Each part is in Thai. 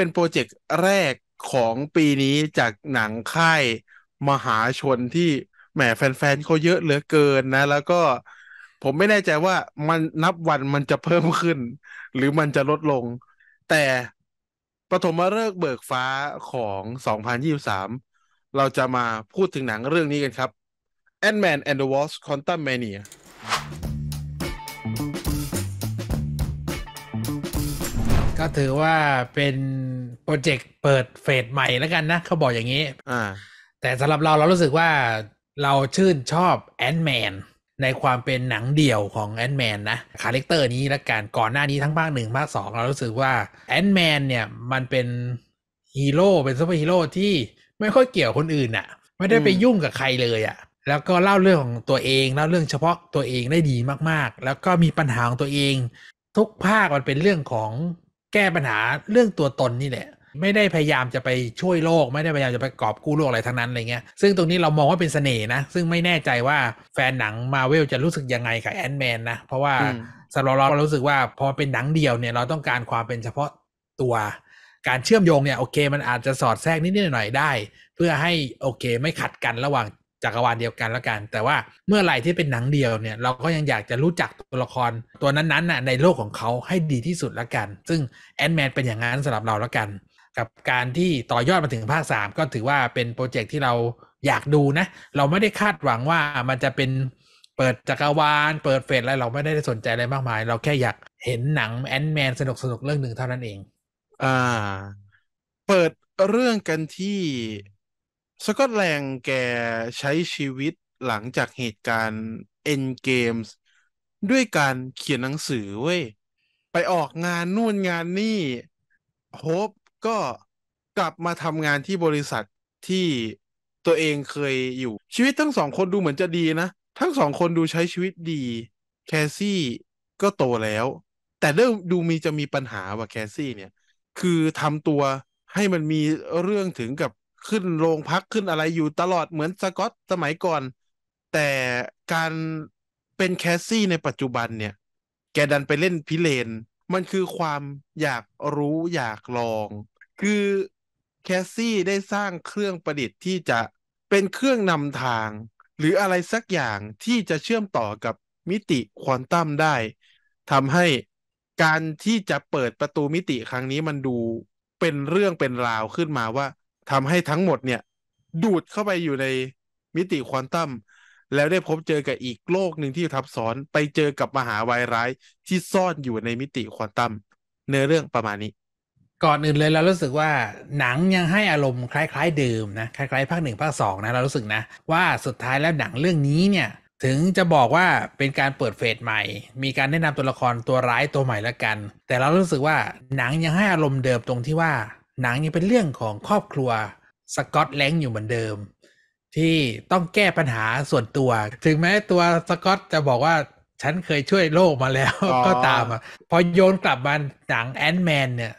เป็นโปรเจกต์แรกของปีนี้จากหนังค่ายมหาชนที่แหมแฟนๆเขาเยอะเหลือเกินนะ แล้วก็ผมไม่แน่ใจว่ามันนับวันมันจะเพิ่มขึ้น หรือมันจะลดลง แต่ปฐมฤกษ์เบิกฟ้าของ 2023 เราจะมาพูดถึงหนังเรื่องนี้กันครับ Ant-Man and the Wasp Quantum Mania ก็ถือว่าเป็นโปรเจกต์เปิดเฟสใหม่แล้วกันนะ เขาบอกอย่างนี้อ่าแต่สำหรับเราเรารู้สึกว่าเราชื่นชอบแอนด์แมนในความเป็นหนังเดี่ยวของแอนด์แมนนะ คาแรคเตอร์นี้ละกันก่อนหน้านี้ทั้งภาคหนึ่งภาคสองเรารู้สึกว่าแอนด์แมนเนี่ยมันเป็นฮีโร่เป็นซูเปอร์ฮีโร่ที่ไม่ค่อยเกี่ยวคนอื่นอะไม่ได้ไปยุ่งกับใครเลยอ่ะแล้วก็เล่าเรื่องของตัวเอง เล่าเรื่องเฉพาะตัวเองได้ดีมากๆ แล้วก็มีปัญหาของตัวเอง ทุกภาคมันเป็นเรื่องของแก้ปัญหาเรื่องตัวตนนี่แหละ ไม่ได้พยายามจะไปช่วยโลก ไม่ได้พยายามจะไปกอบกู้โลกอะไรทั้งนั้นอะไรเงี้ยซึ่งตรงนี้เรามองว่าเป็นสเสน่ห์นะ ซึ่งไม่แน่ใจว่าแฟนหนังมาเวลจะรู้สึกยังไงกับแอนด์แมนนะเพราะว่าสำหรับเราเรารู้สึกว่าพอเป็นหนังเดียวเนี่ยเราต้องการความเป็นเฉพาะตัว การเชื่อมโยงเนี่ยโอเค มันอาจจะสอดแทรกนิดหน่อยได้ เพื่อให้โอเคไม่ขัดกันระหว่างจักรวาลเดียวกันแล้วกัน แต่ว่าเมื่อไหร่ที่เป็นหนังเดียวเนี่ย เราก็ยังอยากจะรู้จักตัวละครตัวนั้นๆน่ะ ในโลกของเขาให้ดีที่สุดแล้วกัน ซึ่งแอนด์แมนเป็นอย่างนั้นสำหรับเราแล้วกัน กับการที่ต่อยอดมาถึงภาค3ก็ถือว่าเป็นโปรเจกต์ที่เราอยากดูนะ เราไม่ได้คาดหวังว่ามันจะเป็นเปิดจักรวาล เปิดเฟสอะไรเราไม่ได้สนใจอะไรมากมายเราแค่อยากเห็นหนังแอนด์แมนสนุกสนุกเรื่องหนึ่งเท่านั้นเองอ่าเปิดเรื่องกันที่สกอตแลนด์แกใช้ชีวิตหลังจากเหตุการณ์อ็นเกมส์ด้วยการเขียนหนังสือเว้ยไปออกงานนู่นงานนี่โฮปก็กลับมาทำงานที่บริษัทที่ตัวเองเคยอยู่ชีวิตทั้งสองคนดูเหมือนจะดีนะ ทั้งสองคนดูใช้ชีวิตดีแคซี่ก็โตแล้ว แต่เริ่มดูมีจะมีปัญหาว่ะแคซี่เนี่ยคือทำตัวให้มันมีเรื่องถึงกับขึ้นโรงพักขึ้นอะไรอยู่ตลอดเหมือนสกอตสมัยก่อน แต่การเป็นแคสซี่ในปัจจุบันเนี่ย แกดันไปเล่นพิเลน มันคือความอยากรู้อยากลอง คือแคสซี่ได้สร้างเครื่องประดิษฐ์ที่จะเป็นเครื่องนำทาง หรืออะไรสักอย่างที่จะเชื่อมต่อกับมิติควอนตัมได้ทำให้การที่จะเปิดประตูมิติครั้งนี้มันดูเป็นเรื่องเป็นราวขึ้นมาว่าทำให้ทั้งหมดเนี่ยดูดเข้าไปอยู่ในมิติควอนตัมแล้วได้พบเจอกับอีกโลกหนึ่งที่ทับซ้อนไปเจอกับมหาวายร้ายที่ซ่อนอยู่ในมิติควอนตัมเนื้อเรื่องประมาณนี้ ก่อนอื่นเลยเรารู้สึกว่าหนังยังให้อารมณ์คล้ายๆ เดิมนะคล้ายๆ ภาคหนึ่งภาคสองนะเรารู้สึกนะ ว่าสุดท้ายแล้วหนังเรื่องนี้เนี่ย ถึงจะบอกว่าเป็นการเปิดเฟสใหม่ มีการแนะนำตัวละครตัวร้ายตัวใหม่แล้วกัน แต่เรารู้สึกว่าหนังยังให้อารมณ์เดิมตรงที่ว่าหนังยังเป็นเรื่องของครอบครัวสกอตแลงอยู่เหมือนเดิมที่ต้องแก้ปัญหาส่วนตัว ถึงแม้ตัวสกอตจะบอกว่าฉันเคยช่วยโลกมาแล้วก็ตามอ่ะพอโยนกลับมาหนังแอนด์แมนเนี่ย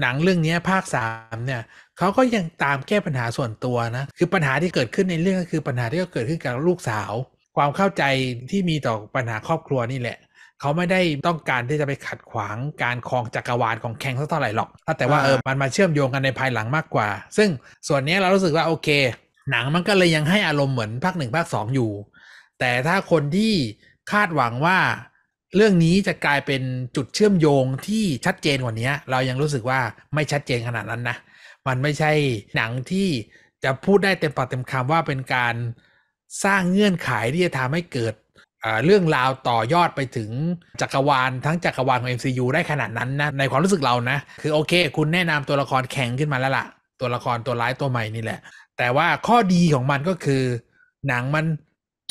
หนังเรื่องนี้ภาคสามเนี่ยเขาก็ยังตามแก้ปัญหาส่วนตัวนะคือปัญหาที่เกิดขึ้นในเรื่องก็คือปัญหาที่เกิดขึ้นกับลูกสาว ความเข้าใจที่มีต่อปัญหาครอบครัวนี่แหละเขาไม่ได้ต้องการที่จะไปขัดขวางการครองจักรวาลของแข่งสักเท่าไหร่หรอก แต่ว่าเออมันมาเชื่อมโยงกันในภายหลังมากกว่า ซึ่งส่วนนี้เรารู้สึกว่าโอเค หนังมันก็เลยยังให้อารมณ์เหมือนภาคหนึ่งภาคสองอยู่ แต่ถ้าคนที่คาดหวังว่าเรื่องนี้จะกลายเป็นจุดเชื่อมโยงที่ชัดเจนกว่านี้ เรายังรู้สึกว่าไม่ชัดเจนขนาดนั้นนะ มันไม่ใช่หนังที่จะพูดได้เต็มปากเต็มคำว่าเป็นการสร้างเงื่อนไขที่จะทำให้เกิดเรื่องราวต่อยอดไปถึงจักรวาลทั้งจักรวาลของ MCU ได้ขนาดนั้นนะในความรู้สึกเรานะ คือโอเคคุณแนะนำตัวละครแข็งขึ้นมาแล้วละ่ะ ตัวละครตัวร้ายตัวใหม่นี่แหละ แต่ว่าข้อดีของมันก็คือหนังมัน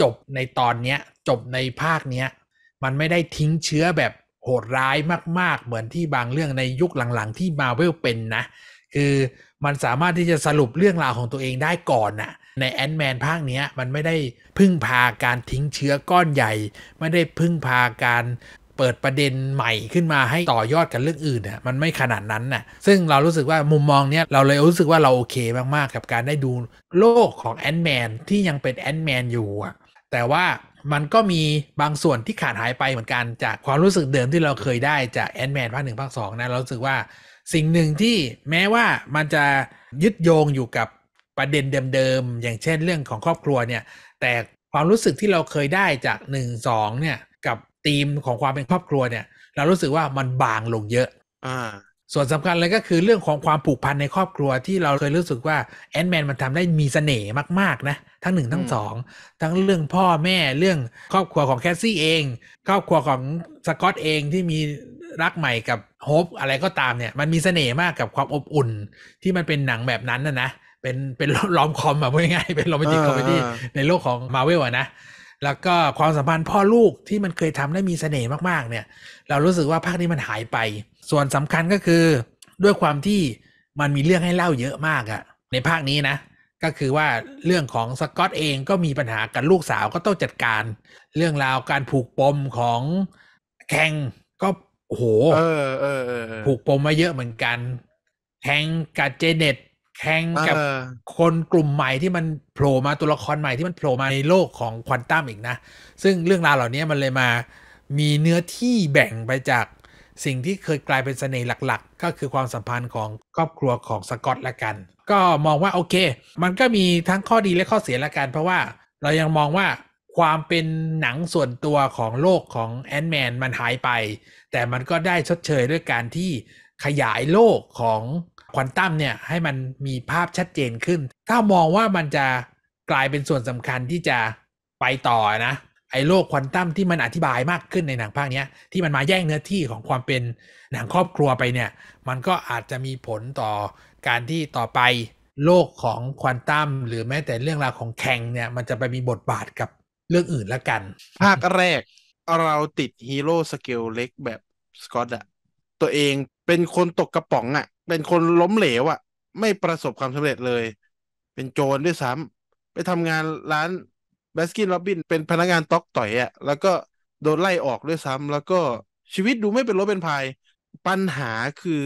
จบในตอนเนี้ยจบในภาคเนี้ยมันไม่ได้ทิ้งเชื้อแบบโหดร้ายมาก ๆ เหมือนที่บางเรื่องในยุคหลังๆ ที่มาเวลเป็นนะคือมันสามารถที่จะสรุปเรื่องราวของตัวเองได้ก่อนนะ่ะในแอนด์แมนภาคเนี้ยมันไม่ได้พึ่งพาการทิ้งเชื้อก้อนใหญ่ ไม่ได้พึ่งพาการเปิดประเด็นใหม่ขึ้นมาให้ต่อยอดกันเรื่องอื่นน่ะมันไม่ขนาดนั้นน่ะซึ่งเรารู้สึกว่ามุมมอง เนี้ย เราเลยรู้สึกว่าเราโอเคมาก ๆ กับการได้ดูโลกของแอนด์แมนที่ยังเป็นแอนด์แมนอยู่อ่ะแต่ว่ามันก็มีบางส่วนที่ขาดหายไปเหมือนกันจากความรู้สึกเดิมที่เราเคยได้จากแอนด์แมนภาคหนึ่งภาคสองนะเรารู้สึกว่าสิ่งหนึ่งที่แม้ว่ามันจะยึดโยงอยู่กับประเด็นเดิมๆอย่างเช่นเรื่องของครอบครัวเนี่ยแต่ความรู้สึกที่เราเคยได้จากหนึ่งสองเนี่ยกับธีมของความเป็นครอบครัวเนี่ยเรารู้สึกว่ามันบางลงเยอะอ่าส่วนสำคัญเลยก็คือเรื่องของความผูกพันในครอบครัวที่เราเคยรู้สึกว่าแอนด์แมนมันทำได้มีสเสน่ห์มาก ๆนะ ทั้งหนึ่งทั้งสองทั้งเรื่องพ่อแม่เรื่องครอบครัวของแคสซี่เอง ครอบครัวของสกอตเองที่มีรักใหม่กับโฮปอะไรก็ตามเนี่ยมันมีสเสน่ห์มากกับความอบอุ่นที่มันเป็นหนังแบบนั้นนะนะเป็นเป็นลอมคอมแบบง่ายๆเป็นโรแมนติกคอมเมดี้ในโลกของมาเวลนะ แล้วก็ความสัมพันธ์พ่อลูกที่มันเคยทำได้มีเสน่ห์มากๆเนี่ย เรารู้สึกว่าภาคนี้มันหายไป ส่วนสำคัญก็คือด้วยความที่มันมีเรื่องให้เล่าเยอะมากอะในภาคนี้นะ ก็คือว่าเรื่องของสกอตเองก็มีปัญหากับลูกสาวก็ต้องจัดการ เรื่องราวการผูกปมของแข่งก็โหผูกปมมาเยอะเหมือนกันแฮงกับเจเน็ตแข่งกับคนกลุ่มใหม่ที่มันโผล่มาตัวละครใหม่ที่มันโผล่มาในโลกของควอนตัมอีกนะซึ่งเรื่องราวเหล่านี้มันเลยมามีเนื้อที่แบ่งไปจากสิ่งที่เคยกลายเป็นเสน่ห์หลักๆ ก็คือความสัมพันธ์ของครอบครัวของสกอตละกัน ก็มองว่าโอเค มันก็มีทั้งข้อดีและข้อเสียละกันเพราะว่าเรายังมองว่าความเป็นหนังส่วนตัวของโลกของ แอนด์แมนมันหายไป แต่มันก็ได้ชดเชยด้วยการที่ขยายโลกของควอนตัมเนี่ยให้มันมีภาพชัดเจนขึ้น ถ้ามองว่ามันจะกลายเป็นส่วนสำคัญที่จะไปต่อนะไอ้โลกควอนตัมที่มันอธิบายมากขึ้นในหนังภาคนี้ที่มันมาแย่งเนื้อที่ของความเป็นหนังครอบครัวไปเนี่ยมันก็อาจจะมีผลต่อการที่ต่อไปโลกของควอนตัมหรือแม้แต่เรื่องราวของแข่งเนี่ยมันจะไปมีบทบาทกับเรื่องอื่นละกัน ภาคแรก เราติดฮีโร่สเกลเล็กแบบสกอตอะตัวเองเป็นคนตกกระป๋องอะเป็นคนล้มเหลวอะ่ะไม่ประสบความสำเร็จเลย เป็นโจรด้วยซ้ำไปทำงานร้านแบสกินโอบบิน เป็นพนักงานต๊อกต่อยอะ่ะแล้วก็โดนไล่ออกด้วยซ้ำแล้วก็ชีวิตดูไม่เป็นรบเป็นภาย ปัญหาคือ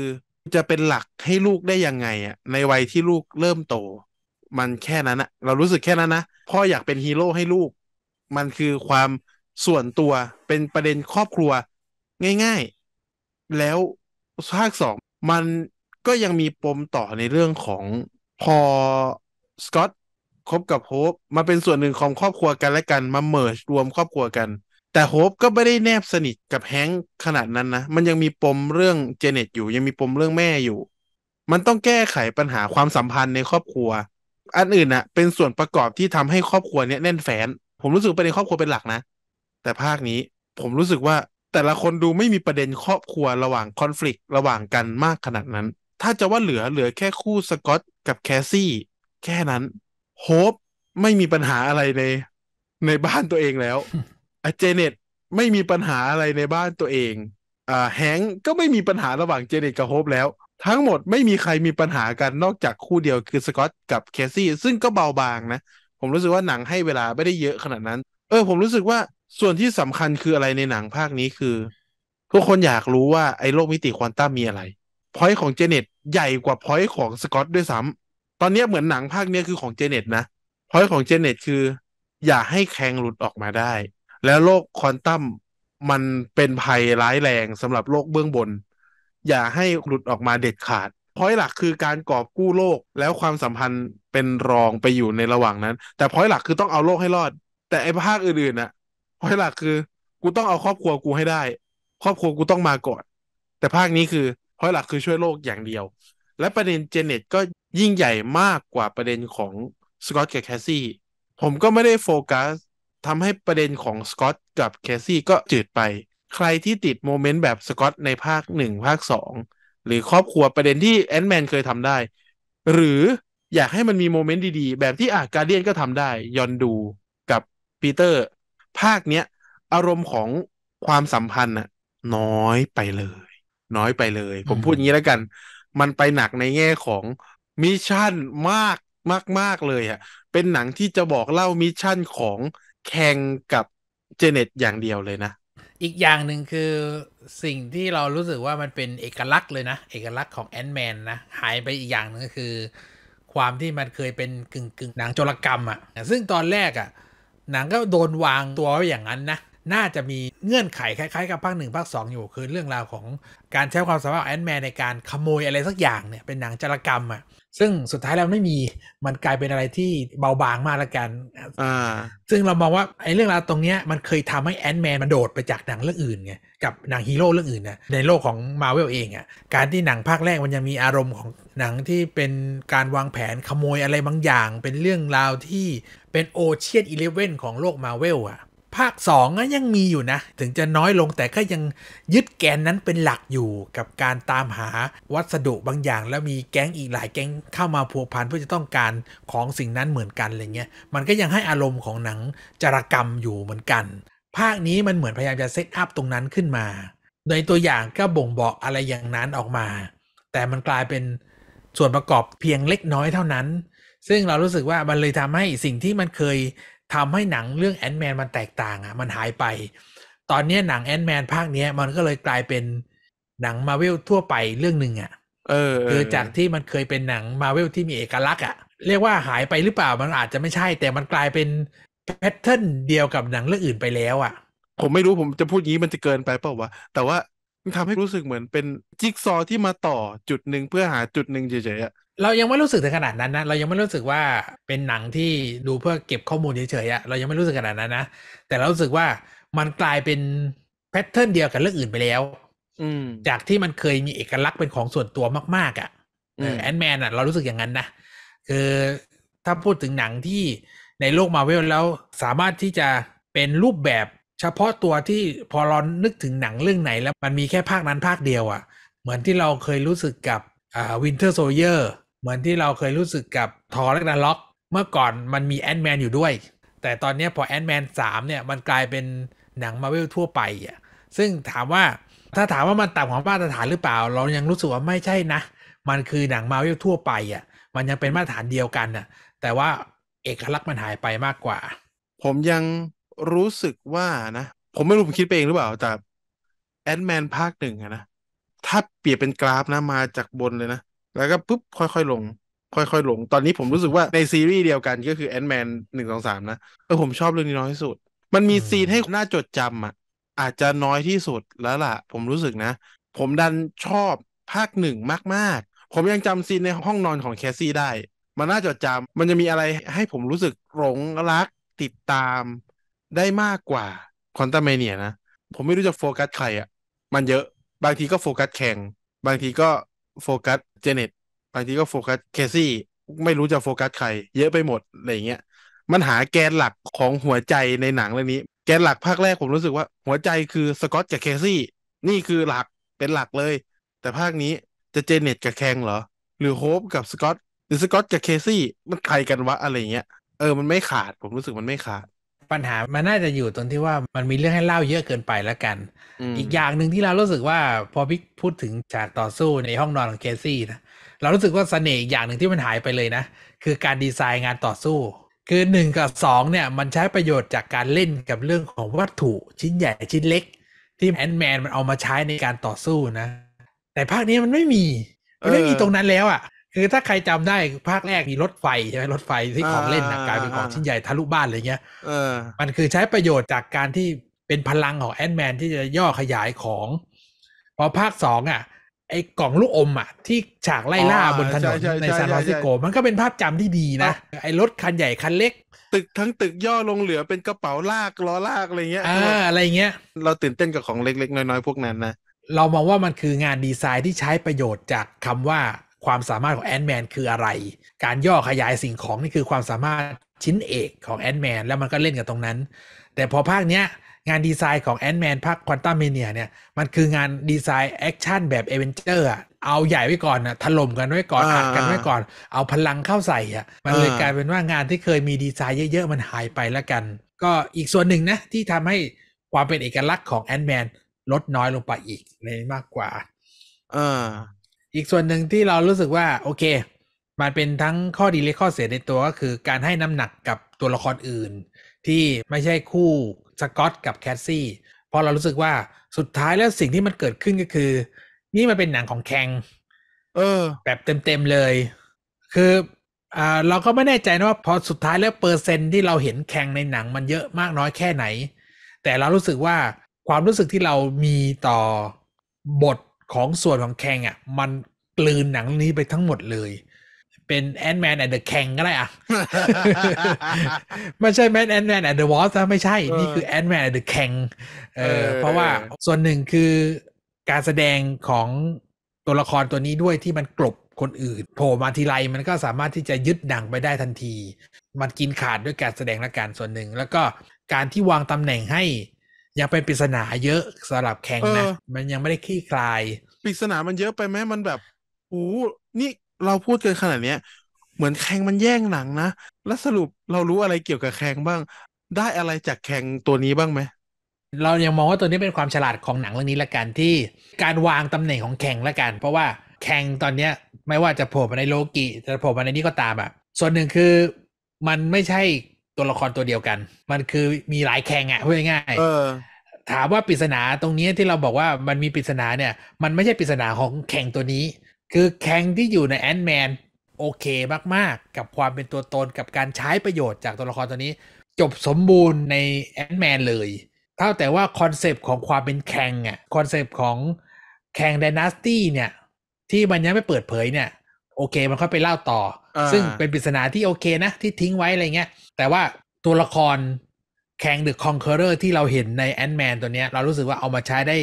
จะเป็นหลักให้ลูกได้ยังไงอะ่ะในวัยที่ลูกเริ่มโต มันแค่นั้นอะเรารู้สึกแค่นั้นนะพ่ออยากเป็นฮีโร่ให้ลูก มันคือความส่วนตัวเป็นประเด็นครอบครัว ง่าย ๆ แล้วภาคสองมันก็ยังมีปมต่อในเรื่องของพอสกอตคบกับโฮปมาเป็นส่วนหนึ่งของครอบครัวกันและกันมาเมิร์ชรวมครอบครัวกัน แต่โฮปก็ไม่ได้แนบสนิทกับแฮงค์ขนาดนั้นนะ มันยังมีปมเรื่องเจเน็ตอยู่ยังมีปมเรื่องแม่อยู่ มันต้องแก้ไขปัญหาความสัมพันธ์ในครอบครัว อันอื่นนะ่ะเป็นส่วนประกอบที่ทำให้ครอบครัวเนี้ยแน่นแฟน ผมรู้สึกปในครอบครัวเป็นหลักนะ แต่ภาคนี้ผมรู้สึกว่า แต่ละคนดูไม่มีประเด็นครอบครัวระหว่างคอน FLICT ระหว่างกันมากขนาดนั้นถ้าจะว่าเหลือเหลือแค่คู่สกอต กับแคสซี่ แค่นั้นโฮปไม่มีปัญหาอะไรในในบ้านตัวเองแล้วอเจเน็ตไม่มีปัญหาอะไรในบ้านตัวเอง อ่า แฮงก็ไม่มีปัญหาระหว่างเจเน็ตกับโฮปแล้ว ทั้งหมดไม่มีใครมีปัญหากันนอกจากคู่เดียวคือสกอต กับแคสซี่ ซึ่งก็เบาบางนะผมรู้สึกว่าหนังให้เวลาไม่ได้เยอะขนาดนั้น เออผมรู้สึกว่าส่วนที่สำคัญคืออะไรในหนังภาคนี้คือทุกคนอยากรู้ว่า ไอ้โลกมิติควอนตัมมีอะไรพอยของเจเน็ตใหญ่กว่าพอยต์ของสกอตด้วยซ้ำตอนนี้เหมือนหนังภาคนี้คือของเจเน็ตนะพอยต์ของเจเน็ตคือ อย่าให้แคงหลุดออกมาได้ แล้วโลกควอนตัมมันเป็นภัยร้ายแรงสำหรับโลกเบื้องบน อย่าให้หลุดออกมาเด็ดขาดพอยต์หลักคือการกอบกู้โลกแล้วความสัมพันธ์เป็นรองไปอยู่ในระหว่างนั้น แต่พอยต์หลักคือต้องเอาโลกให้รอด แต่ไอ้ภาคอื่นๆน่ะพอยต์หลักคือ กูต้องเอาครอบครัวกูให้ได้ ครอบครัวกูต้องมาก่อน แต่ภาคนี้คือราะหลักคือช่วยโลกอย่างเดียว และประเด็นเจเน็ตก็ยิ่งใหญ่มากกว่าประเด็นของสกอตกับแคสซี่ ผมก็ไม่ได้โฟกัสทำให้ประเด็นของสกอตกับแคสซี่ก็จืดไป ใครที่ติดโมเมนต์แบบสกอตในภาค 1 ภาค 2หรือครอบครัวประเด็นที่แอนด์แมนเคยทำได้หรืออยากให้มันมีโมเมนต์ดี ๆ แบบที่อาการเดียนก็ทำได้ยอนดูกับปีเตอร์ภาคเนี้ยอารมณ์ของความสัมพันธ์น่ะน้อยไปเลยน้อยไปเลยผมพูดอย่างนี้แล้วกันมันไปหนักในแง่ของมิชชั่นมากมากมากเลยอะเป็นหนังที่จะบอกเล่ามิชชั่นของแข่งกับเจเน็ตอย่างเดียวเลยนะ อีกอย่างหนึ่งคือสิ่งที่เรารู้สึกว่ามันเป็นเอกลักษณ์เลยนะ เอกลักษณ์ของแอนด์แมนนะ หายไปอีกอย่างนึงก็คือ ความที่มันเคยเป็นกึ่งกึ่งหนังโจรกรรมอะ่ะซึ่งตอนแรกอะ่ะหนังก็โดนวางตัวไว้อย่างนั้นนะน่าจะมีเงื่อนไขคล้ายๆ กับภาคหนึ่งภาคสองอยู่คือเรื่องราวของการใช้ความสามารถแอนด์แมนในการขโมยอะไรสักอย่างเนี่ย เป็นหนังจารกรรมอ่ะซึ่งสุดท้ายแล้วไม่มีมันกลายเป็นอะไรที่เบาบางมากละกัน ซึ่งเรามองว่า ไอ้เรื่องราวตรงเนี้ยมันเคยทำให้แอนด์แมนมันโดดไปจากหนังเรื่องอื่นไงกับหนังฮีโร่เรื่องอื่นนะในโลกของมาเวลเองอะ่ะการที่หนังภาคแรกมันยังมีอารมณ์ของหนังที่เป็นการวางแผนขโมยอะไรบางอย่าง เป็นเรื่องราวที่เป็นโอเชียนอีเลฟเว่นของโลกมาเวลอ่ะภาค2ก็ยังมีอยู่นะ ถึงจะน้อยลง แต่ก็ยังยึดแกนนั้นเป็นหลักอยู่ กับการตามหาวัสดุบางอย่าง แล้วมีแก๊งอีกหลายแก๊งเข้ามาผัวพันเพื่อจะต้องการของสิ่งนั้นเหมือนกันอะไรเงี้ยมันก็ยังให้อารมณ์ของหนังจารกรรมอยู่เหมือนกัน ภาคนี้มันเหมือนพยายามจะเซตอัพตรงนั้นขึ้นมา โดยตัวอย่างก็บ่งบอกอะไรอย่างนั้นออกมา แต่มันกลายเป็นส่วนประกอบเพียงเล็กน้อยเท่านั้น ซึ่งเรารู้สึกว่ามันเลยทำให้สิ่งที่มันเคยทำให้หนังเรื่องแอนด์แมนมันแตกต่างอะ่ะ มันหายไป ตอนนี้หนังแอนด์แมนภาคนี้มันก็เลยกลายเป็นหนังมาเวลทั่วไปเรื่องหนึ่งอะ่ะ เออคือจากที่มันเคยเป็นหนังมาเวลที่มีเอกลักษณ์อะ่ะเรียกว่าหายไปหรือเปล่ามันอาจจะไม่ใช่ แต่มันกลายเป็นแพทเทิร์นเดียวกับหนังเรื่องอื่นไปแล้วอะ่ะ ผมไม่รู้ผมจะพูดงี้มันจะเกินไปเปล่าวะแต่ว่ามันทำให้รู้สึกเหมือนเป็นจิ๊กซอที่มาต่อจุดหนึ่งเพื่อหาจุดหนึ่งเฉยๆอ่ะเรายังไม่รู้สึกถึงขนาดนั้นนะเรายังไม่รู้สึกว่าเป็นหนังที่ดูเพื่อเก็บข้อมูลเฉยๆเรายังไม่รู้สึกขนาดนั้นนะแต่เรารู้สึกว่ามันกลายเป็นแพทเทิร์นเดียวกับเรื่องอื่นไปแล้ว อืจากที่มันเคยมีเอกลักษณ์เป็นของส่วนตัวมากๆอะแอนแมนอะเรารู้สึกอย่างนั้นนะคือถ้าพูดถึงหนังที่ในโลกมาเวลแล้วสามารถที่จะเป็นรูปแบบเฉพาะตัวที่พอเรานึกถึงหนังเรื่องไหน แล้วมันมีแค่ภาคนั้นภาคเดียวอะ่ะ เหมือนที่เราเคยรู้สึกกับอ่าวินเทอร์โซเยอร์เหมือนที่เราเคยรู้สึกกับทอร์เรกนาล็อกเมื่อก่อนมันมีแอนด์แมนอยู่ด้วย แต่ตอนนี้พอแอนด์แมนสามเนี่ย มันกลายเป็นหนังมาเวลทั่วไปอ่ะซึ่งถามว่าถ้าถามว่ามันต่ำของมาตรฐานหรือเปล่า เรายังรู้สึกว่าไม่ใช่นะ มันคือหนังมาเวลทั่วไปอ่ะมันยังเป็นมาตรฐานเดียวกันน่ะ แต่ว่าเอกลักษณ์มันหายไปมากกว่า ผมยังรู้สึกว่านะ ผมไม่รู้ผมคิดไปเองหรือเปล่าแต่แอนด์แมนภาคหนึ่งนะถ้าเปรียบเป็นกราฟนะมาจากบนเลยนะแล้วก็ปุ๊บค่อยๆ ลง ค่อยๆ ลง ตอนนี้ผมรู้สึกว่าในซีรีส์เดียวกันก็คือแอนด์แมนหนึ่งสองสามนะ เออ ผมชอบเรื่องนี้น้อยที่สุด มันมีซีนให้น่าจดจำอ่ะ อาจจะน้อยที่สุดแล้วล่ะผมรู้สึกนะ ผมดันชอบภาคหนึ่งมากๆ ผมยังจำซีนในห้องนอนของแคสซี่ได้ มันน่าจดจำมันจะมีอะไรให้ผมรู้สึกหลงรักติดตามได้มากกว่าคอนตาเมเนียนะผมไม่รู้จะโฟกัสใครอะ่ะมันเยอะบางทีก็โฟกัสแข่งบางทีก็โฟกัสเจเน็ตบางทีก็โฟกัสเคซี่ไม่รู้จะโฟกัสใคร เยอะไปหมดอะไรเงี้ย มันหาแกนหลักของหัวใจในหนังเรื่องนี้ แกนหลักภาคแรกผมรู้สึกว่า หัวใจคือสกอตกับเคซี่นี่คือหลักเป็นหลักเลย แต่ภาคนี้จะเจเน็ตกับแคงเหรอ หรือโฮปกับสกอตหรือสกอตกับเคซี่ มันใครกันวะอะไรเงี้ยเออมันไม่ขาดผมรู้สึกมันไม่ขาดปัญหามันน่าจะอยู่ตรงที่ว่ามันมีเรื่องให้เล่าเยอะเกินไปแล้วกัน อีกอย่างหนึ่งที่เรารู้สึกว่าพอพิกพูดถึงฉากต่อสู้ในห้องนอนของเคซี่นะเรารู้สึกว่าสเสน่ห์อย่างหนึ่งที่มันหายไปเลยนะ คือการดีไซน์งานต่อสู้ คือหนึ่งกับสองเนี่ยมันใช้ประโยชน์จากการเล่นกับเรื่องของวัตถุชิ้นใหญ่ชิ้นเล็กที่แอนด์แมนมันเอามาใช้ในการต่อสู้นะแต่ภาคนี้มันไม่มีมันไม่มีตรงนั้นแล้วอะ่ะคือถ้าใครจำได้ภาคแรกมีรถไฟใช่ไหมรถไฟที่ของเล่นนกลายเป็นของชิ้นใหญ่ทะลุบ้านอะไรเงี้ยมันคือใช้ประโยชน์จากการที่เป็นพลังของแอนด์แมนที่จะย่อขยายของ พอภาคสองอ่ะ ไอ้กล่องลูกอมอ่ะ ที่ฉากไล่ล่าบนถนนในซานฟรานซิสโก มันก็เป็นภาพจำที่ดีนะ ไอ้รถคันใหญ่คันเล็ก ตึกทั้งตึกย่อลงเหลือเป็นกระเป๋าลากล้อลากอะไรเงี้ยอ่าอะไรเงี้ยเราตื่นเต้นกับของเล็กๆน้อยๆ พวกนั้นนะเรามองว่ามันคืองานดีไซน์ที่ใช้ประโยชน์จากคำว่าความสามารถของแอนด์แมนคืออะไร การย่อขยายสิ่งของนี่คือความสามารถชิ้นเอกของแอนด์แมนแล้วมันก็เล่นกับตรงนั้น แต่พอภาคเนี้ยงานดีไซน์ของแอนด์แมนภาคควอนตัมเมเนียเนี่ยมันคืองานดีไซน์แอคชั่นแบบเอเวนเจอร์อะเอาใหญ่ไว้ก่อนนะถล่มกันไว้ก่อนอัดกันไว้ก่อน เอาพลังเข้าใส่อะมันเลยกลายเป็นว่างานที่เคยมีดีไซน์เยอะๆมันหายไปแล้วกัน ก็อีกส่วนหนึ่งนะที่ทำให้ความเป็นเอกลักษณ์ของแอนด์แมนลดน้อยลงไปอีกเลยมากกว่าอ่าอีกส่วนหนึ่งที่เรารู้สึกว่า โอเค มันเป็นทั้งข้อดีและข้อเสียในตัวก็คือ การให้น้ำหนักกับตัวละครอื่น ที่ไม่ใช่คู่สกอตกับแคสซี่เพราะเรารู้สึกว่าสุดท้ายแล้วสิ่งที่มันเกิดขึ้นก็คือ นี่มันเป็นหนังของแคงเออแบบเต็มๆเลย คืออ่าเราก็ไม่แน่ใจนะว่าพอสุดท้ายแล้วเปอร์เซ็นต์ที่เราเห็นแข่งในหนังมันเยอะมากน้อยแค่ไหน แต่เรารู้สึกว่าความรู้สึกที่เรามีต่อบทของส่วนของแคงอ่ะ มันกลืนหนังนี้ไปทั้งหมดเลย เป็นแอนด์แมนแอนดเดอะแคงก็ได้อ่ะ ไม่ใช่แมนแอนด์แมนแอนดเดอะวอลส์ไม่ใช่นี่คือแอนด์แมนแอนดเดอะแคงเออเพราะว่าส่วนหนึ่งคือ การแสดงของตัวละครตัวนี้ด้วยที่มันกลบคนอื่นโผล่มาทีไรมันก็สามารถที่จะยึดหนังไปได้ทันที มันกินขาดด้วยการแสดงและการส่วนหนึ่ง แล้วก็การที่วางตำแหน่งให้ยังเป็นปริศนาเยอะสำหรับแข่งนะมันยังไม่ได้คลี่คลายปริศนามันเยอะไปไหมมันแบบโอ้นี่เราพูดกันขนาดเนี้ย เหมือนแข่งมันแย่งหนังนะ แล้วสรุปเรารู้อะไรเกี่ยวกับแข่งบ้าง ได้อะไรจากแข่งตัวนี้บ้างไหมเรายังมองว่าตัวนี้เป็นความฉลาดของหนังเรื่องนี้ละกันที่การวางตำแหน่งของแข่งละกัน เพราะว่าแข่งตอนเนี้ย ไม่ว่าจะโผล่มาในโลกิจะโผล่มาในนี้ก็ตามอ่ะส่วนหนึ่งคือมันไม่ใช่ตัวละครตัวเดียวกัน มันคือมีหลายแข่งอะ่ะพูดง่ายๆถามว่าปริศนาตรงนี้ที่เราบอกว่ามันมีปริศนาเนี่ย มันไม่ใช่ปริศนาของแข่งตัวนี้ คือแข่งที่อยู่ในแอนด์แมนโอเคมากๆ กับความเป็นตัวตนกับการใช้ประโยชน์จากตัวละครตัวนี้ จบสมบูรณ์ในแอนด์แมนเลยเท่าแต่ว่าคอนเซปต์ของความเป็นแข่งอ่ะคอนเซปต์ของแข่งดนาสตี้เนี่ย ที่มันยังไม่เปิดเผยเนี่ยโอเคมันค่อยไปเล่าต่อ ซึ่งเป็นปริศนาที่โอเคนะ ที่ทิ้งไว้อะไรเงี้ยแต่ว่าตัวละครแข่งเดอะคอนเคอร์เรอร์ที่เราเห็นในแอนด์แมนตัวเนี้ยเรารู้สึกว่าเอามาใช้ได้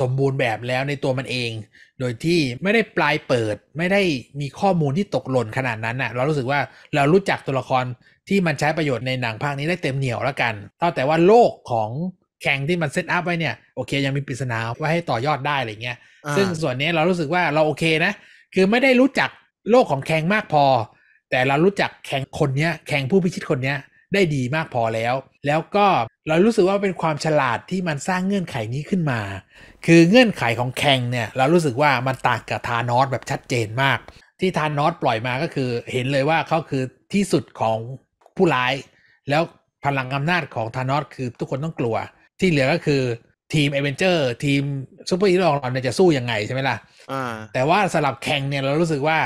สมบูรณ์แบบแล้วในตัวมันเอง โดยที่ไม่ได้ปลายเปิด ไม่ได้มีข้อมูลที่ตกหล่นขนาดนั้นน่ะเรารู้สึกว่าเรารู้จักตัวละครที่มันใช้ประโยชน์ในหนังภาคนี้ได้เต็มเหนียวแล้วกันเท่าแต่ว่าโลกของแข่งที่มันเซตอัพไว้เนี่ยโอเค ยังมีปริศนาไว้ให้ต่อยอดได้อะไรเงี้ย ซึ่งส่วนนี้เรารู้สึกว่าเราโอเคนะคือไม่ได้รู้จักโลกของแข่งมากพอ แต่เรารู้จักแข่งคนเนี้ยแข่งผู้พิชิตคนเนี้ยได้ดีมากพอแล้ว แล้วก็เรารู้สึกว่าเป็นความฉลาดที่มันสร้างเงื่อนไขนี้ขึ้นมา คือเงื่อนไขของแข่งเนี่ยเรารู้สึกว่ามันต่างกับทานอสแบบชัดเจนมาก ที่ทานอสปล่อยมาก็คือ เห็นเลยว่าเขาคือที่สุดของผู้ร้าย แล้วพลังอำนาจของทานอสคือทุกคนต้องกลัว ที่เหลือก็คือทีมเอเวนเจอร์ทีมซูเปอร์ฮีโร่ของเราจะสู้ยังไงใช่ไหมล่ะแต่ว่าสำหรับแข่งเนี่ยเรารู้สึกว่า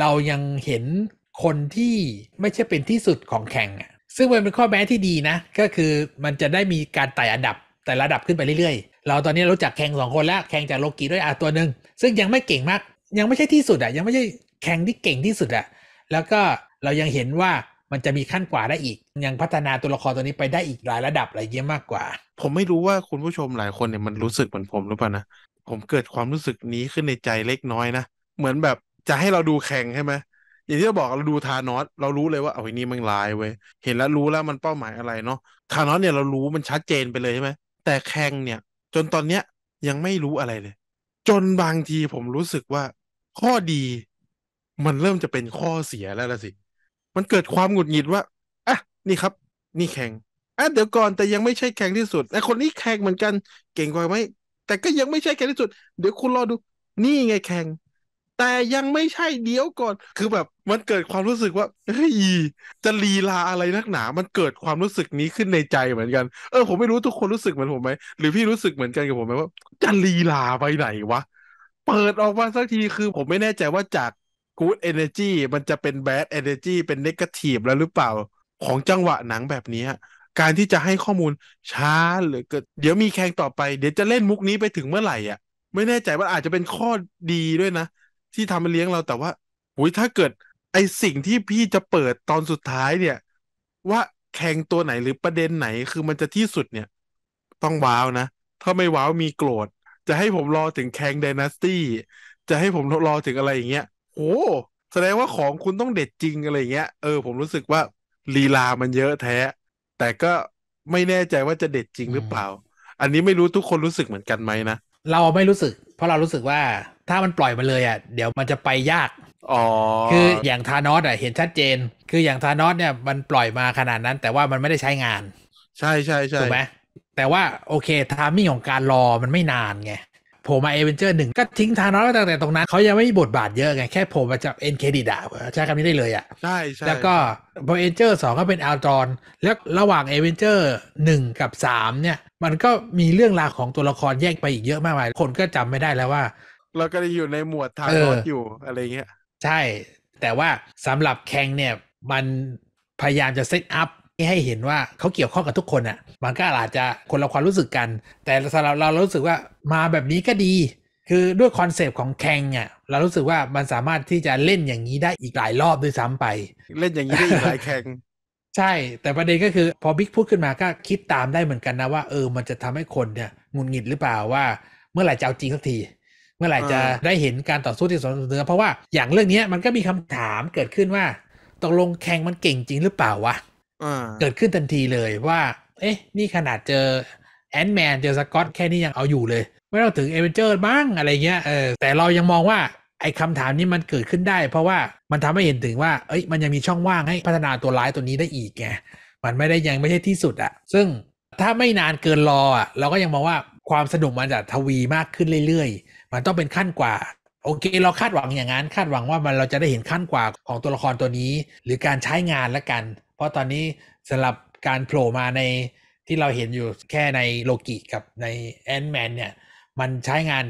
เรายังเห็นคนที่ไม่ใช่เป็นที่สุดของแข่งอ่ะซึ่งมันเป็นข้อแม้ที่ดีนะ ก็คือมันจะได้มีการไต่อันดับ แต่ระดับขึ้นไปเรื่อยๆเราตอนนี้รู้จักแข่งสองคนแล้วแข่งจากโลกีด้วยอ่ะตัวหนึ่งซึ่งยังไม่เก่งมาก ยังไม่ใช่ที่สุดอ่ะยังไม่ใช่แข่งที่เก่งที่สุดอ่ะแล้วก็เรายังเห็นว่ามันจะมีขั้นกว่าได้อีก ยังพัฒนาตัวละครตัวนี้ไปได้อีกหลายระดับอะไรเยอะมากกว่า ผมไม่รู้ว่าคุณผู้ชมหลายคนเนี่ยมันรู้สึกเหมือนผมหรือเปล่านะผมเกิดความรู้สึกนี้ขึ้นในใจเล็กน้อยนะเหมือนแบบจะให้เราดูแข่งใช่ไหมอย่างที่เราบอกเราดูทานอสเรารู้เลยว่าเอาไอ้นี่มันลายเว้ยเห็นแล้วรู้แล้วมันเป้าหมายอะไรเนาะทานอสเนี่ยเรารู้มันชัดเจนไปเลยใช่ไหมแต่แข่งเนี่ย จนตอนเนี้ยยังไม่รู้อะไรเลย จนบางทีผมรู้สึกว่า ข้อดี มันเริ่มจะเป็นข้อเสียแล้วละสิ มันเกิดความหงุดหงิดว่าอ่ะนี่ครับ นี่แข่งอ่ะเดี๋ยวก่อนแต่ยังไม่ใช่แข่งที่สุดไอคนนี้แข่งเหมือนกันเก่งกว่าไหม แต่ก็ยังไม่ใช่แข่งที่สุดเดี๋ยวคุณรอดูนี่ไงแข่งแต่ยังไม่ใช่เดี๋ยวก่อน คือแบบมันเกิดความรู้สึกว่า เฮ้ยจะลีลาอะไรนักหนา มันเกิดความรู้สึกนี้ขึ้นในใจเหมือนกัน เออ ผมไม่รู้ทุกคนรู้สึกเหมือนผมไหม หรือพี่รู้สึกเหมือนกันกับผมไหมว่าจะลีลาไปไหนวะ เปิดออกมาสักที คือ ผมไม่แน่ใจว่าจากกู๊ดเอเนจีมันจะเป็นแบดเอเนจีเป็นเนกาทีฟแล้วหรือเปล่าของจังหวะหนังแบบนี้การที่จะให้ข้อมูลช้าหรือเกิดเดี๋ยวมีแข่งต่อไป เดี๋ยวจะเล่นมุกนี้ไปถึงเมื่อไหร่อ่ะ ไม่แน่ใจว่าอาจจะเป็นข้อดีด้วยนะที่ทำมาเลี้ยงเราแต่ว่าหุยถ้าเกิดไอสิ่งที่พี่จะเปิดตอนสุดท้ายเนี่ย ว่าแข่งตัวไหนหรือประเด็นไหนคือมันจะที่สุดเนี่ย ต้องว้าวนะ ถ้าไม่ว้าวมีโกรธ จะให้ผมรอถึงแข่งดนาสตี้ จะให้ผมรอถึงอะไรอย่างเงี้ยโอ้แสดงว่าของคุณต้องเด็ดจริงอะไรเงี้ยเออผมรู้สึกว่า ลีลามันเยอะแท้ แต่ก็ไม่แน่ใจว่าจะเด็ดจริงหรือเปล่า อันนี้ไม่รู้ทุกคนรู้สึกเหมือนกันไหมนะเราไม่รู้สึก เพราะเรารู้สึกว่าถ้ามันปล่อยมาเลยอ่ะ เดี๋ยวมันจะไปยากอ๋อ คืออย่างธานอสอ่ะเห็นชัดเจน คืออย่างธานอสเนี่ยมันปล่อยมาขนาดนั้น แต่ว่ามันไม่ได้ใช้งาน ใช่ใช่ใช่ถูกไหมแต่ว่า โอเค ทามมิ่งของการรอมันไม่นานไงโผล่มาเอเวนเจอร์หนึ่งก็ทิ้งธานอสตั้งแต่ตรงนั้น เขายังไม่มีบทบาทเยอะไงแค่โผล่มาจากเอ็นเคดิดาใช้คำนี้ได้เลยอ่ะใช่ใช่แล้วก็พอเอเวนเจอร์สองก็เป็นอัลจอนแล้วระหว่างเอเวนเจอร์หนึ่งกับสามเนี่ยมันก็มีเรื่องราวของตัวละครแยกไปอีกเยอะมากมายคนก็จำไม่ได้แล้วว่าเราก็จะอยู่ในหมวดทานอสอยู่อะไรเงี้ย ใช่ แต่ว่าสำหรับแข่งเนี่ย มันพยายามจะเซตอัพให้เห็นว่าเขาเกี่ยวข้องกับทุกคนอะ่ะมันก็อาจจะคนละความรู้สึกกัน แต่สำหรับเราเรารู้สึกว่ามาแบบนี้ก็ดี คือด้วยคอนเซปต์ของแข่งอะ่ะเรารู้สึกว่ามันสามารถที่จะเล่นอย่างนี้ได้อีกหลายรอบด้วยซ้ำไป เล่นอย่างนี้ได้อีกหลายแข่งใช่ แต่ประเด็นก็คือพอบิ๊กพูดขึ้นมาก็คิดตามได้เหมือนกันนะ ว่าเออมันจะทำให้คนเนี่ยงุนงิดหรือเปล่าว่า เมื่อไหร่จะเอาจริงสักทีเมื่อไหร่จะได้เห็นการต่อสู้ที่สมเนื้อเพราะว่าอย่างเรื่องนี้มันก็มีคำถามเกิดขึ้นว่าตกลงแข่งมันเก่งจริงหรือเปล่าวะเกิดขึ้นทันทีเลยว่าเอ๊ะนี่ขนาดเจอแอนด์แมนเจอสกอตแค่นี้ยังเอาอยู่เลยไม่ต้องถึงเอเวนเจอร์บ้างอะไรเงี้ยเออแต่เรายังมองว่าไอ้คำถามนี้มันเกิดขึ้นได้ เพราะว่ามันทำให้เห็นถึงว่า เอ้ยมันยังมีช่องว่างให้พัฒนาตัวร้ายตัวนี้ได้อีกไงมันไม่ได้ยังไม่ใช่ที่สุดอะซึ่งถ้าไม่นานเกินรออะเราก็ยังมองว่าความสนุกมันจะทวีมากขึ้นเรื่อยมันต้องเป็นขั้นกว่า โอเค เราคาดหวังอย่างนั้น คาดหวังว่ามันเราจะได้เห็นขั้นกว่าของตัวละครตัวนี้ หรือการใช้งานละกัน เพราะตอนนี้สำหรับการโผล่มาในที่เราเห็นอยู่แค่ในโลกิกับในแอนด์แมนเนี่ย มันใช้งาน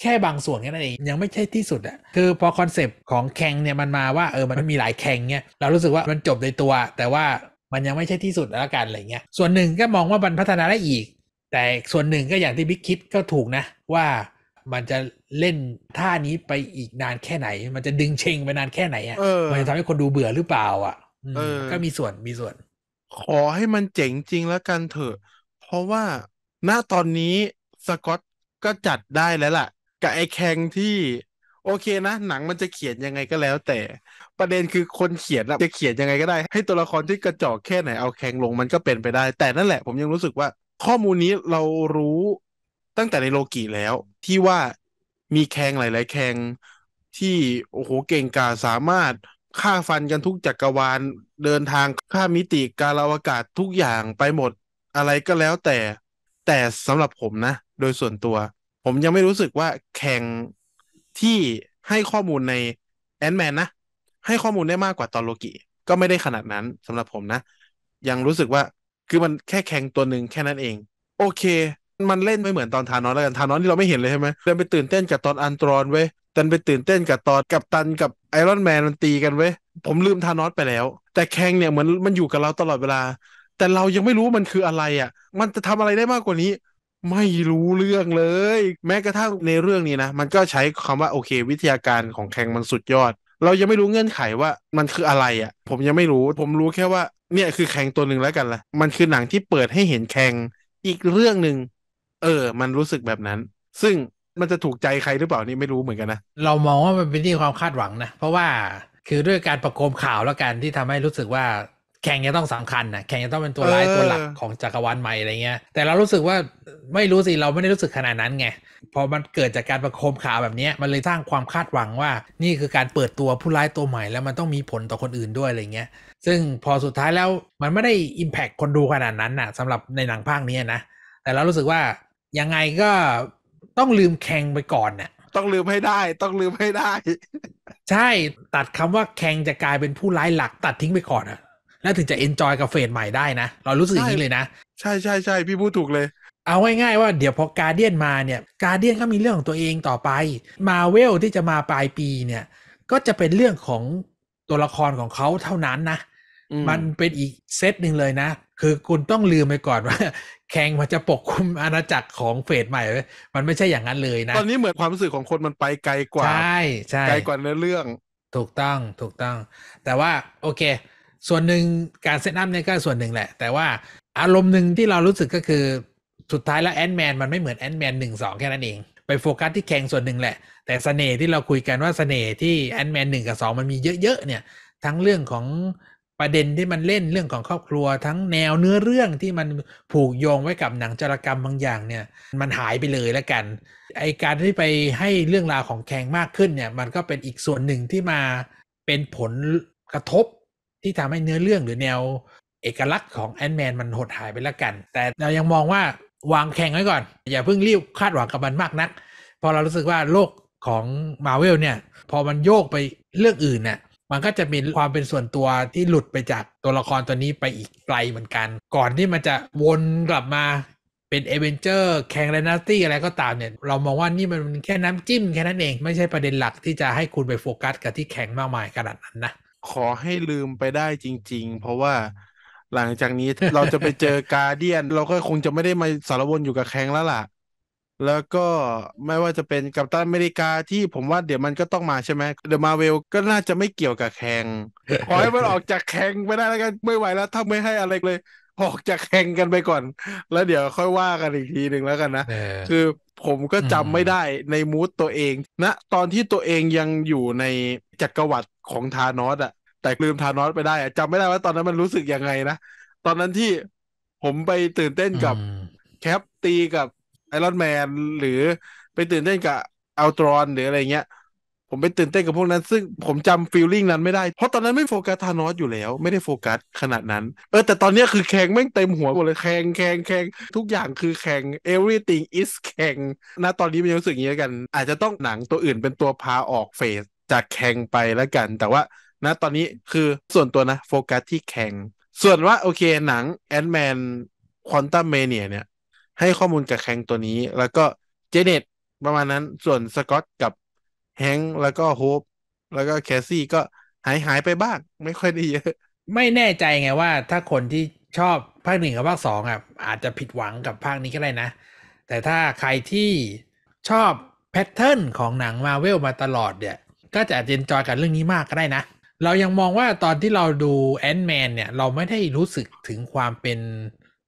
แค่บางส่วนแค่นั้นเอง ยังไม่ใช่ที่สุดอะคือพอคอนเซปต์ของแข่งเนี่ยมันมาว่าเออมันมีหลายแข่งเนี่ยเรารู้สึกว่ามันจบในตัว แต่ว่ามันยังไม่ใช่ที่สุดแล้วกันอะไรเงี้ย ส่วนหนึ่งก็มองว่ามันพัฒนาได้อีก แต่ส่วนหนึ่งก็อย่างที่บิ๊กคิดก็ถูกนะว่ามันจะเล่นท่านี้ไปอีกนานแค่ไหน มันจะดึงเชงไปนานแค่ไหนอ่ะ มันจะทำให้คนดูเบื่อหรือเปล่าอ่ะก็มีส่วนมีส่วน ขอให้มันเจ๋งจริงแล้วกันเถอะ เพราะว่าณตอนนี้สกอตก็จัดได้แล้วล่ะกับไอ้แข่งที่ โอเคนะหนังมันจะเขียนยังไงก็แล้วแต่ ประเด็นคือคนเขียนจะเขียนยังไงก็ได้ ให้ตัวละครที่กระจอกแค่ไหนเอาแข่งลงมันก็เป็นไปได้ แต่นั่นแหละ ผมยังรู้สึกว่า ข้อมูลนี้เรารู้ตั้งแต่ในโลกิแล้วที่ว่ามีแคงหลาย ๆแคงที่โอ้โหเก่งกาสามารถฆ่าฟันกันทุกจักรวาลเดินทางข้ามมิติกาลอวกาศทุกอย่างไปหมดอะไรก็แล้ว แต่ แต่สำหรับผมนะ โดยส่วนตัว ผมยังไม่รู้สึกว่าแข่งที่ให้ข้อมูลในแอนแมนนะ ให้ข้อมูลได้มากกว่าตอนโลกิก็ไม่ได้ขนาดนั้นสำหรับผมนะ ยังรู้สึกว่าคือมันแค่แข่งตัวหนึ่งแค่นั้นเอง โอเคมันเล่นไม่เหมือนตอนทานอนแล้วกันทานอนที่เราไม่เห็นเลยใช่ไหมเดินไปตื่นเต้นกับตอนอันตรอนเว้ยดันไปตื่นเต้นกับตอนกับตันกับไอรอนแมนมันตีกันเว้ยผมลืมทานอสไปแล้ว แต่แคงเนี่ยเหมือนมันอยู่กับเราตลอดเวลา แต่เรายังไม่รู้มันคืออะไรอะ่ะ มันจะทำอะไรได้มากกว่านี้ ไม่รู้เรื่องเลย แม้กระทั่งในเรื่องนี้นะมันก็ใช้คำว่าโอเค วิทยาการของแข่งมันสุดยอด เรายังไม่รู้เงื่อนไขว่ามันคืออะไรอะ่ะ ผมยังไม่รู้ ผมรู้แค่ว่าเนี่ย คือแข่งตัวหนึ่งแล้วกันละ่ะมันคือหนังที่เปิดให้เห็นแข่งอีกเรื่องหนึ่งเออ มันรู้สึกแบบนั้น ซึ่งมันจะถูกใจใครหรือเปล่านี่ไม่รู้เหมือนกันนะ เรามองว่ามันเป็นที่ความคาดหวังนะ เพราะว่าคือด้วยการประโคมข่าวแล้วกัน ที่ทำให้รู้สึกว่าแข่งจะต้องสำคัญนะแข่งจะต้องเป็นตัวร้ายตัวหลักของจักรวาลใหม่อะไรเงี้ย แต่เรารู้สึกว่าไม่รู้สิ เราไม่ได้รู้สึกขนาดนั้นไง พอมันเกิดจากการประโคมข่าวแบบนี้มันเลยสร้างความคาดหวังว่านี่คือการเปิดตัวผู้ร้ายตัวใหม่แล้วมันต้องมีผลต่อคนอื่นด้วยอะไรเงี้ย ซึ่งพอสุดท้ายแล้วมันไม่ได้อิมแพคคนดูขนาดนั้นนะสำหรับในหนังภาคนี้นะแต่เรารู้สึกว่ายังไงก็ต้องลืมแข่งไปก่อนเนี่ย ต้องลืมให้ได้ ต้องลืมให้ได้ ใช่ตัดคำว่าแข่งจะกลายเป็นผู้ร้ายหลักตัดทิ้งไปก่อนอะแล้วถึงจะเอนจอยกับเฟสใหม่ได้นะ เรารู้สึกอย่างนี้เลยนะ ใช่ใช่ใช่พี่พูดถูกเลย เอาง่ายๆว่า เดี๋ยวพอการเดียนมาเนี่ยการเดียนก็มีเรื่องของตัวเองต่อไปมาเวลที่จะมาปลายปีเนี่ย ก็จะเป็นเรื่องของตัวละครของเขาเท่านั้นนะมันเป็นอีกเซตหนึ่งเลยนะ คือคุณต้องลืมไปก่อนว่าแข่งมันจะปกคลุมอาณาจักรของเฟสใหม่ มันไม่ใช่อย่างนั้นเลยนะ ตอนนี้เหมือนความรู้สึกของคนมันไปไกลกว่าใช่ใช่ ไกลกว่าเนื้อเรื่อง ถูกต้อง ถูกต้อง แต่ว่าโอเค ส่วนหนึ่งการเซตอัพเนี่ยก็ส่วนหนึ่งแหละ แต่ว่าอารมณ์หนึ่งที่เรารู้สึกก็คือสุดท้ายแล้วแอนด์แมนมันไม่เหมือนแอนด์แมนหนึ่งสองแค่นั้นเอง ไปโฟกัสที่แข่งส่วนหนึ่งแหละ แต่สเสน่ห์ที่เราคุยกันว่าสเสน่ห์ที่แอนด์แมนหนึ่งกับสองมันมีเยอะๆเนี่ย ทั้งเรื่องของประเด็นที่มันเล่นเรื่องของครอบครัว ทั้งแนวเนื้อเรื่องที่มันผูกโยงไว้กับหนังจารกรรมบางอย่างเนี่ยมันหายไปเลยแล้วกันไอการที่ไปให้เรื่องราวของแขงมากขึ้นเนี่ยมันก็เป็นอีกส่วนหนึ่งที่มาเป็นผลกระทบที่ทำให้เนื้อเรื่องหรือแนวเอกลักษณ์ของแอนด์แมนมันหดหายไปแล้วกัน แต่เรายังมองว่าวางแข่งไว้ก่อนอย่าเพิ่งรีบคาดหวังกับมันมากนักพอเรารู้สึกว่าโลกของมาเวลเนี่ย พอมันโยกไปเรื่องอื่นเนี่ยมันก็จะมีความเป็นส่วนตัวที่หลุดไปจากตัวละครตัวนี้ไปอีกไกลเหมือนกัน ก่อนที่มันจะวนกลับมาเป็นเอเวนเจอร์แข่งเรนาตี้อะไรก็ตามเนี่ย เรามองว่านี่มันแค่น้ำจิ้มแค่นั้นเองไม่ใช่ประเด็นหลักที่จะให้คุณไปโฟกัสกับที่แข่งมากมายขนาดนั้นนะขอให้ลืมไปได้จริงๆ เพราะว่าหลังจากนี้เราจะไปเจอกาเดียน เราก็คงจะไม่ได้มาสารวนอยู่กับแข่งแล้วล่ะแล้วก็ไม่ว่าจะเป็นกัปตันอเมริกาที่ผมว่าเดี๋ยวมันก็ต้องมาใช่ไหมเดอะมาเวลก็น่าจะไม่เกี่ยวกับแข่งขอให้มันออกจากแข่งไปได้แล้วกันไม่ไหวแล้วถ้าไม่ให้อะไรเลย ออกจากแข่งกันไปก่อน แล้วเดี๋ยวค่อยว่ากันอีกทีหนึ่งแล้วกันนะ คือผมก็จำไม่ได้ในมูดตัวเอง นะ ตอนที่ตัวเองยังอยู่ใน จักรวรรดิของทานอสอะแต่ลืมทานอสไปได้อะจำไม่ได้ว่าตอนนั้นมันรู้สึกยังไงนะตอนนั้นที่ผมไปตื่นเต้นกับแคปตีกับไอรอนแมนหรือไปตื่นเต้นกับอัลตรอน หรืออะไรเงี้ย ผมไปตื่นเต้นกับพวกนั้นซึ่งผมจำฟีลลิ่งนั้นไม่ได้เพราะตอนนั้นไม่โฟกัสทานอสอยู่แล้วไม่ได้โฟกัสขนาดนั้น เออแต่ตอนนี้คือแข่งแม่งเต็มหัวหมดเลยแข่งแข่งแข่งทุกอย่างคือแข่ง everything is แข่งนะตอนนี้มันยังรู้สึกอย่างนี้กัน อาจจะต้องหนังตัวอื่นเป็นตัวพาออกเฟสจากแข่งไปแล้วกัน แต่ว่านะตอนนี้คือส่วนตัวนะโฟกัสที่แข่งส่วนว่าโอเคหนังแอนด์แมนควอนตัมเมเนียเนี่ยให้ข้อมูลกับแคงตัวนี้แล้วก็เจเน็ตประมาณนั้นส่วนสกอตกับแฮงแล้วก็โฮปแล้วก็แคสซี่ก็หายหายไปบ้าง ไม่ค่อยได้เยอะไม่แน่ใจไงว่า ถ้าคนที่ชอบ ภาคหนึ่งกับภาคสองอ่ะอาจจะผิดหวังกับภาคนี้ก็ได้นะ แต่ถ้าใครที่ชอบแพทเทิร์นของหนังมาเวลมาตลอดเนี่ยก็จะเจนจอยกันเรื่องนี้มากก็ได้นะ เรายังมองว่าตอนที่เราดูแอนด์แมนเนี่ย เราไม่ได้รู้สึกถึงความเป็น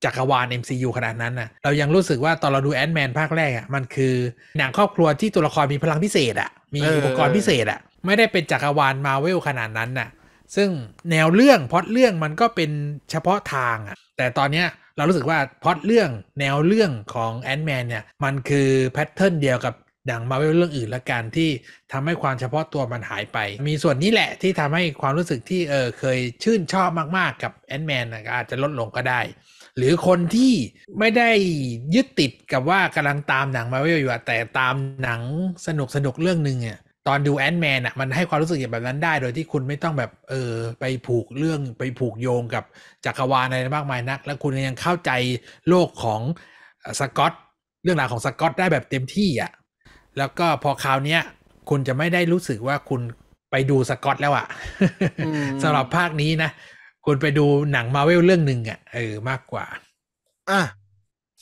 จักรวาล MCU ขนาดนั้นนะเรายังรู้สึกว่าตอนเราดูแอนด์แมนภาคแรกอะ่ะมันคือหนังครอบครัวที่ตัวละครมีพลังพิเศษอะ่ะมีอุปกรณ์พิเศษอะ่ะไม่ได้เป็นจักรวาลมาเวลขนาดนั้นน่ะซึ่งแนวเรื่องพอดเรื่องมันก็เป็นเฉพาะทางอะ่ะแต่ตอนเนี้ยเรารู้สึกว่าพอดเรื่องแนวเรื่องของแอนด์แมนเนี่ยมันคือ แพทเทิร์นเดียวกับดังมาเวลเรื่องอื่นละกันที่ทำให้ความเฉพาะตัวมันหายไป มีส่วนนี้แหละที่ทำให้ความรู้สึกที่เออเคยชื่นชอบมากๆกับแอนด์แมนอาจจะลดลงก็ได้หรือคนที่ไม่ได้ยึดติดกับว่ากำลังตามหนังมาเวลอยู่ แต่ตามหนังสนุกสนุกเรื่องหนึ่งอ่ะตอนดูแอนด์แมนอ่ะมันให้ความรู้สึกแบบนั้นได้ โดยที่คุณไม่ต้องแบบ เออไปผูกเรื่องไปผูกโยงกับจักรวาลอะไรมากมายนัก แล้วคุณยังเข้าใจโลกของสกอต เรื่องราวของสกอต ได้แบบเต็มที่อ่ะแล้วก็พอคราวเนี้ย คุณจะไม่ได้รู้สึกว่าคุณไปดูสกอต แล้วอ่ะสำหรับภาคนี้นะควรไปดูหนังมาเวลเรื่องหนึ่งอะ่ะเออมากกว่า อ่ะ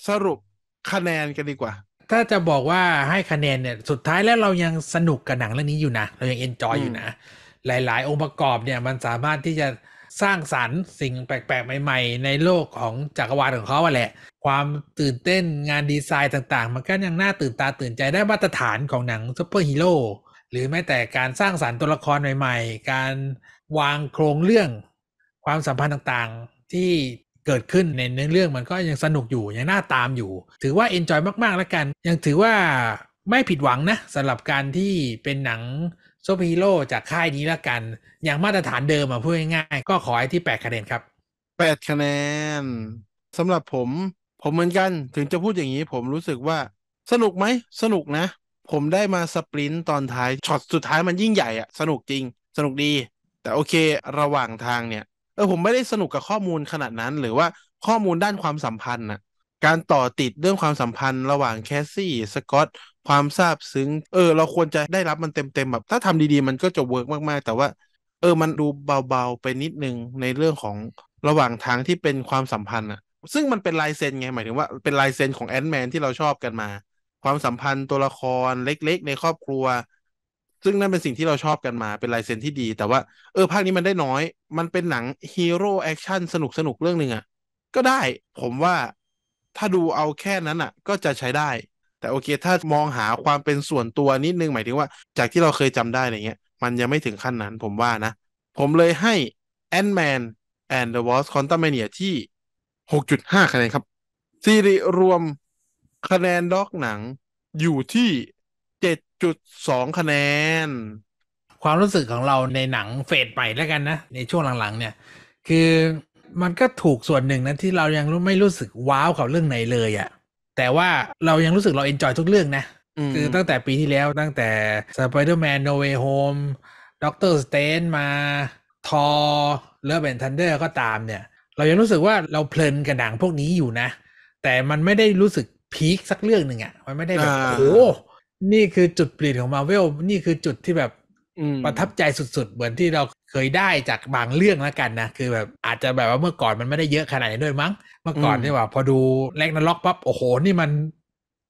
สรุปคะแนนกันดีกว่า ถ้าจะบอกว่าให้คะแนนเนี่ยสุดท้ายแล้วเรายังสนุกกับหนังเรื่องนี้อยู่นะ เรายังเอนจอยอยู่นะ หลายๆ องค์ประกอบเนี่ยมันสามารถที่จะสร้างสรรค์สิ่งแปลก ๆ ใหม่ ๆ ในโลกของจักรวาลของเขาแหละ ความตื่นเต้นงานดีไซน์ต่างๆมันก็ยังน่าตื่นตาตื่นใจได้มาตรฐานของหนังซูเปอร์ฮีโร่หรือแม้แต่การสร้างสารรค์ตัวละครใหม่ ๆ การวางโครงเรื่องความสัมพันธ์ต่างๆที่เกิดขึ้นในเนื้อเรื่องมันก็ยังสนุกอยู่ ยังน่าตามอยู่ ถือว่าเอนจอยมากๆ แล้วกัน ยังถือว่าไม่ผิดหวังนะสำหรับการที่เป็นหนังซูเปอร์ฮีโร่จากค่ายนี้แล้วกัน อย่างมาตรฐานเดิมอ่ะพูดง่าย ๆ ก็ขอให้ที่ 8 คะแนนครับ 8 คะแนนสำหรับผมผมเหมือนกันถึงจะพูดอย่างนี้ผมรู้สึกว่าสนุกไหมสนุกนะผมได้มาสปรินต์ตอนท้ายช็อตสุดท้ายมันยิ่งใหญ่อะสนุกจริงสนุกดี แต่โอเคระหว่างทางเนี่ยเออผมไม่ได้สนุกกับข้อมูลขนาดนั้นหรือว่าข้อมูลด้านความสัมพันธ์น่ะการต่อติดเรื่องความสัมพันธ์ระหว่างแคสซี่สกอตความซาบซึ้งเออเราควรจะได้รับมันเต็มๆแบบถ้าทำดีๆ มันก็จะเวิร์กมากๆแต่ว่าเออมันดูเบาๆไปนิดนึงในเรื่องของระหว่างทางที่เป็นความสัมพันธ์อะซึ่งมันเป็นลายเซ็นไงหมายถึงว่าเป็นลายเซ็นของแอนด์แมนที่เราชอบกันมา ความสัมพันธ์ตัวละครเล็กๆในครอบครัวซึ่งนั่นเป็นสิ่งที่เราชอบกันมาเป็นลายเซ็นที่ดี แต่ว่าเออ ภาคนี้มันได้น้อย มันเป็นหนังฮีโร่แอคชั่นสนุกสนุกเรื่องหนึ่งอะก็ได้ผมว่าถ้าดูเอาแค่นั้นอะก็จะใช้ได้ แต่โอเค ถ้ามองหาความเป็นส่วนตัวนิดนึง หมายถึงว่า จากที่เราเคยจำได้อะไรเงี้ย มันยังไม่ถึงขั้นนั้น ผมว่านะ ผมเลยให้ Ant-Man and the Wasp Quantumania ที่6.5คะแนนครับซีรีรวมคะแนนด็อกหนังอยู่ที่จุดสองคะแนน ความรู้สึกของเราในหนังเฟดใหม่แล้วกันนะ ในช่วงหลังๆเนี่ย คือมันก็ถูกส่วนหนึ่งนะ ที่เรายังไม่รู้สึกว้าวกับเรื่องไหนเลยอะแต่ว่าเรายังรู้สึกเราเอนจอยทุกเรื่องนะ คือตั้งแต่ปีที่แล้วตั้งแต่ Spider-Man No Way Home Doctor Strange มาทอเลิฟแอนทันเดอร์ก็ตามเนี่ย เรายังรู้สึกว่าเราเพลินกับหนังพวกนี้อยู่นะ แต่มันไม่ได้รู้สึกพีคสักเรื่องหนึ่งอะ่ะมันไม่ได้แบบโอ้นี่คือจุดเปลี่ยนของมาเวลนี่คือจุดที่แบบประทับใจสุดๆ เหมือนที่เราเคยได้จากบางเรื่องแล้วกันนะคือแบบอาจจะแบบว่าเมื่อก่อนมันไม่ได้เยอะขนาดนี้ด้วยมั้งเมื่อก่อนนี่ว่า พอดูแลกนล็อกปั๊บโอ้โหนี่มัน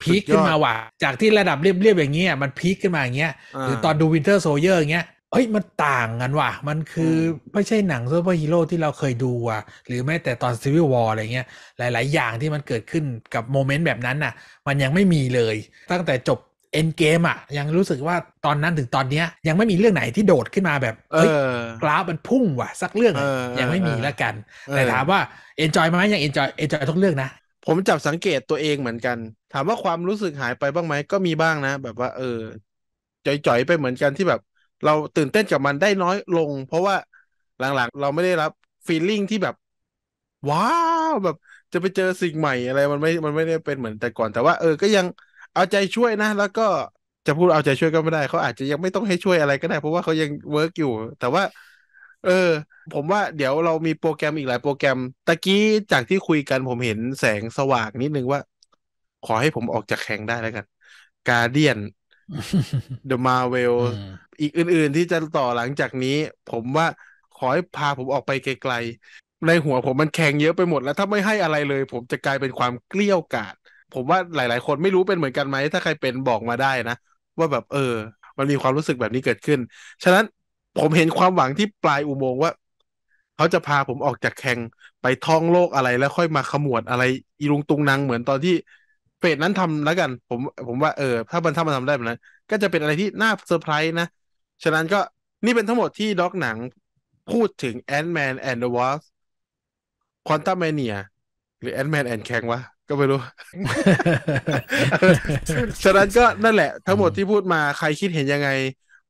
พีคขึ้นมาว่ะจากที่ระดับเรียบๆอย่างเงี้ยมันพีคขึ้นมาอย่างเงี้ยหรือตอนดูวินเทอร์โซเยอร์อย่างเงี้ยเฮ้ยมันต่างกันว่ะ มันคือไม่ใช่หนังซูเปอร์ฮีโร่ที่เราเคยดูอ่ะ หรือแม้แต่ตอนซีวิววอลอะไรเงี้ยหลาย ๆอย่างที่มันเกิดขึ้นกับโมเมนต์แบบนั้นน่ะ มันยังไม่มีเลยตั้งแต่จบเอ็นเกมอ่ะ ยังรู้สึกว่าตอนนั้นถึงตอนเนี้ย ยังไม่มีเรื่องไหนที่โดดขึ้นมาแบบเฮ้ยกราฟมันพุ่งว่ะสักเรื่องยังไม่มีแล้วกัน แต่ถามว่าเอนจอยไหมยังเอนจอยเอนจอยทุกเรื่องนะ ผมจับสังเกตตัวเองเหมือนกัน ถามว่าความรู้สึกหายไปบ้างไหมก็มีบ้างนะแบบว่าเออ จ่อยๆไปเหมือนกันที่แบบ เราตื่นเต้นกับมันได้น้อยลง เพราะว่า หลังๆเราไม่ได้รับฟีลลิ่งที่แบบ ว้าวแบบ จะไปเจอสิ่งใหม่อะไรมันไม่มันไม่ได้เป็นเหมือนแต่ก่อน แต่ว่าเออก็ยังเอาใจช่วยนะ แล้วก็จะพูดเอาใจช่วยก็ไม่ได้ เขาอาจจะยังไม่ต้องให้ช่วยอะไรก็ได้ เพราะว่าเขายังเวิร์กอยู่ แต่ว่า เออ ผมว่าเดี๋ยวเรามีโปรแกรมอีกหลายโปรแกรม ตะกี้จากที่คุยกันผมเห็นแสงสว่างนิดนึงว่า ขอให้ผมออกจากแข่งได้แล้วกันการเดียนเดอะมาเวลอีกอื่นๆ ที่จะต่อหลังจากนี้ ผมว่า ขอให้พาผมออกไปไกลๆในหัว ผมมันแข็งเยอะไปหมดแล้วถ้าไม่ให้อะไรเลย ผมจะกลายเป็นความเกลี้ยกาดผมว่าหลายๆ คนไม่รู้เป็นเหมือนกันไหม ถ้าใครเป็นบอกมาได้นะ ว่าแบบเออ มันมีความรู้สึกแบบนี้เกิดขึ้น ฉะนั้นผมเห็นความหวังที่ปลายอุโมงค์ว่า เขาจะพาผมออกจากแข่งไปท่องโลกอะไรแล้วค่อยมาขมวดอะไรอีรุงตุงนางเหมือนตอนที่เฟสนั้นทำแล้วกัน ผม ผมว่าเออ ถ้ามันทัามันทำได้แบบนั้นก็จะเป็นอะไรที่น่าเซอร์ไพรส์นะฉะนั้นก็นี่เป็นทั้งหมดที่ด็อกหนังพูดถึงแอนด์แมนแอนด์เดอะวอลส์ควอนตัมแมเนียหรือแอนด์แมนแอนด์แคงวะก็ไม่รู้ฉะนั้นก็นั่นแหละ ทั้งหมดที่พูดมาใครคิดเห็นยังไง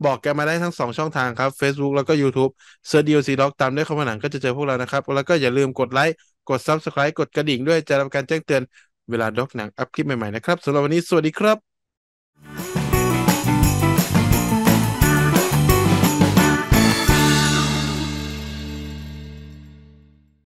บอกแกมาได้ทั้งสองช่องทางครับ Facebook แล้วก็ YouTube เซิร์ชดีโอซีล็อกตามด้วยคำผนังก็จะเจอพวกเรานะครับ แล้วก็อย่าลืมกดไลค์กด Subscribe กดกระดิ่งด้วย จะรับการแจ้งเตือนเวลาด็อกหนังอัพคลิปใหม่ๆนะครับสำหรับวันนี้ สวัสดีครับ